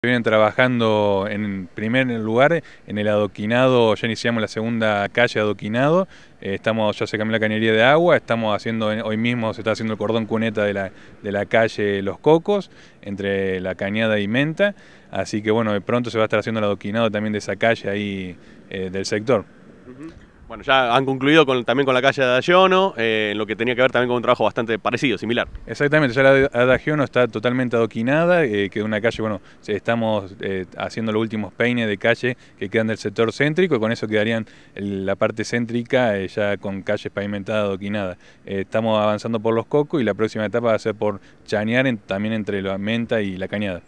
Vienen trabajando en primer lugar en el adoquinado, ya iniciamos la segunda calle adoquinado, eh, estamos, ya se cambió la cañería de agua, estamos haciendo, eh, hoy mismo se está haciendo el cordón cuneta de la, de la calle Los Cocos, entre la cañada y Menta, así que bueno, de pronto se va a estar haciendo el adoquinado también de esa calle ahí eh, del sector. Bueno, ya han concluido también con la calle de Adagiono, eh, en lo que tenía que ver también con un trabajo bastante parecido, similar. Exactamente, ya la Adagiono está totalmente adoquinada, eh, quedó una calle, bueno, estamos eh, haciendo los últimos peines de calle que quedan del sector céntrico, y con eso quedarían la parte céntrica ya con calles pavimentadas, adoquinadas. estamos avanzando por los cocos y la próxima etapa va a ser por chanear también entre la menta y la cañada.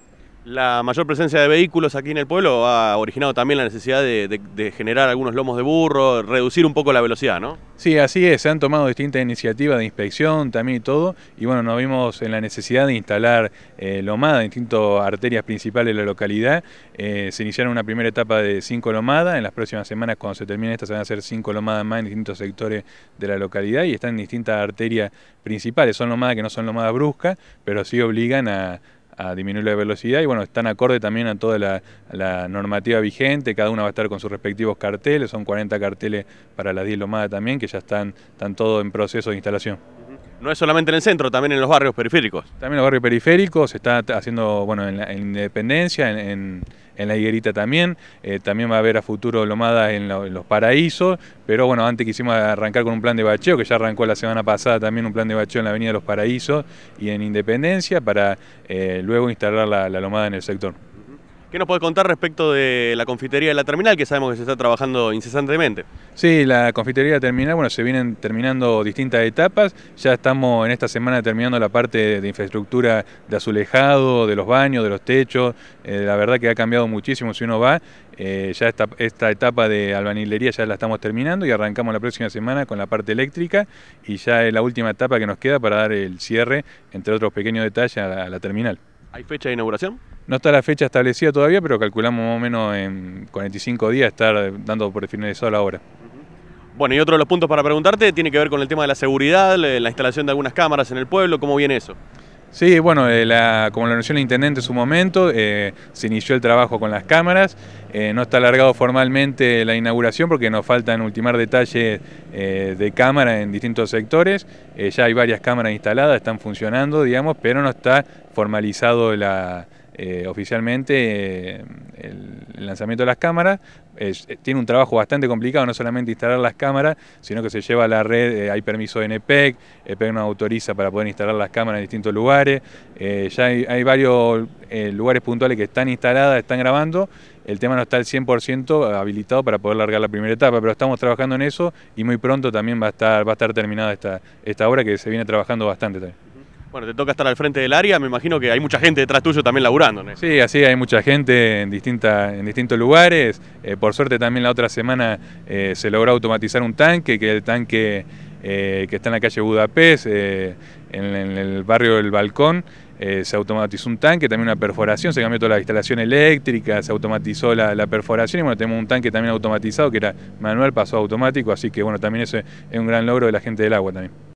La mayor presencia de vehículos aquí en el pueblo ha originado también la necesidad de, generar algunos lomos de burro, reducir un poco la velocidad, ¿no? Sí, así es. Se han tomado distintas iniciativas de inspección también y todo. Y bueno, nos vimos en la necesidad de instalar eh, lomadas lomada en distintas arterias principales de la localidad. Eh, se iniciaron una primera etapa de cinco lomadas. En las próximas semanas, cuando se termine esta, se van a hacer cinco lomadas más en distintos sectores de la localidad y están en distintas arterias principales. Son lomadas que no son lomadas bruscas, pero sí obligan a a, disminuir la velocidad y bueno, están acorde también a toda la, normativa vigente, cada una va a estar con sus respectivos carteles, son 40 carteles para las 10 lomadas también, que ya están, están en proceso de instalación. No es solamente en el centro, también en los barrios periféricos. También en los barrios periféricos, se está haciendo bueno, en, Independencia, en, La Higuerita también, eh, también va a haber a futuro Lomada en, los paraísos, pero bueno, antes quisimos arrancar con un plan de bacheo, que ya arrancó la semana pasada también un plan de bacheo en la Avenida de los Paraísos y en Independencia, para eh, luego instalar la Lomada en el sector. ¿Qué nos puede contar respecto de la confitería de la terminal, que sabemos que se está trabajando incesantemente? Sí, la confitería de la terminal, bueno, se vienen terminando distintas etapas. Ya estamos en esta semana terminando la parte de infraestructura de azulejado, de los baños, de los techos. Eh, la verdad que ha cambiado muchísimo si uno va. Eh, ya esta, esta etapa de albanilería ya la estamos terminando y arrancamos la próxima semana con la parte eléctrica y ya es la última etapa que nos queda para dar el cierre, entre otros pequeños detalles, a la terminal. ¿Hay fecha de inauguración? No está la fecha establecida todavía, pero calculamos más o menos en 45 días estar eh, dando por finalizado la obra. Bueno, y otro de los puntos para preguntarte tiene que ver con el tema de la seguridad, la instalación de algunas cámaras en el pueblo, ¿cómo viene eso? Sí, bueno, eh, la, como lo anunció el intendente en su momento, eh, se inició el trabajo con las cámaras. no está alargado formalmente la inauguración porque nos faltan ultimar detalles de cámara en distintos sectores. ya hay varias cámaras instaladas, están funcionando, digamos, pero no está formalizado la, eh, oficialmente el lanzamiento de las cámaras. Eh, tiene un trabajo bastante complicado, no solamente instalar las cámaras, sino que se lleva a la red, eh, hay permiso de EPEC EPEC nos autoriza para poder instalar las cámaras en distintos lugares, ya hay, varios lugares puntuales que están instaladas, están grabando, el tema no está al 100% habilitado para poder largar la primera etapa, pero estamos trabajando en eso y muy pronto también va a estar, va a estar terminada esta, esta obra que se viene trabajando bastante también. Bueno, te toca estar al frente del área, me imagino que hay mucha gente detrás tuyo también laburando. Sí, así hay mucha gente en, en distintos lugares. Eh, por suerte también la otra semana eh, se logró automatizar un tanque, que es el tanque eh, que está en la calle Budapest, en, el barrio del Balcón, se automatizó un tanque, también una perforación, se cambió toda la instalación eléctrica, se automatizó la, la, perforación y bueno, tenemos un tanque también automatizado que era manual, pasó automático, así que bueno, también eso es un gran logro de la gente del agua también.